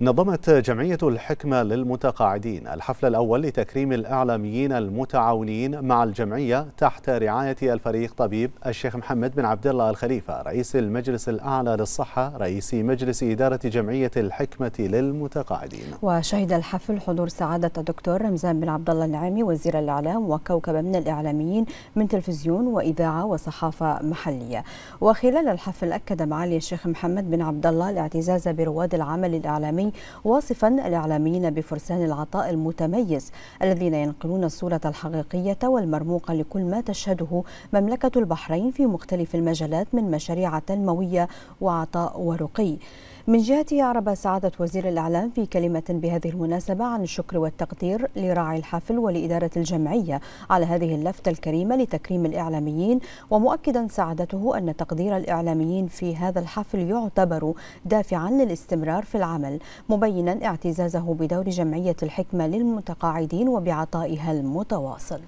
نظمت جمعية الحكمة للمتقاعدين الحفل الأول لتكريم الإعلاميين المتعاونين مع الجمعية تحت رعاية الفريق طبيب الشيخ محمد بن عبد الله الخليفة رئيس المجلس الأعلى للصحة رئيس مجلس إدارة جمعية الحكمة للمتقاعدين وشهد الحفل حضور سعادة الدكتور رمزان بن عبد الله النعيمي وزير الإعلام وكوكبة من الإعلاميين من تلفزيون وإذاعة وصحافة محلية وخلال الحفل أكد معالي الشيخ محمد بن عبد الله الاعتزاز برواد العمل الإعلامي الإعلامي واصفا الإعلاميين بفرسان العطاء المتميز الذين ينقلون الصورة الحقيقية والمرموقة لكل ما تشهده مملكة البحرين في مختلف المجالات من مشاريع تنموية وعطاء ورقي من جهته أعرب سعادة وزير الإعلام في كلمة بهذه المناسبة عن الشكر والتقدير لراعي الحفل ولإدارة الجمعية على هذه اللفتة الكريمة لتكريم الإعلاميين ومؤكدا سعادته أن تقدير الإعلاميين في هذا الحفل يعتبر دافعا للاستمرار في العمل مبينا اعتزازه بدور جمعية الحكمة للمتقاعدين وبعطائها المتواصل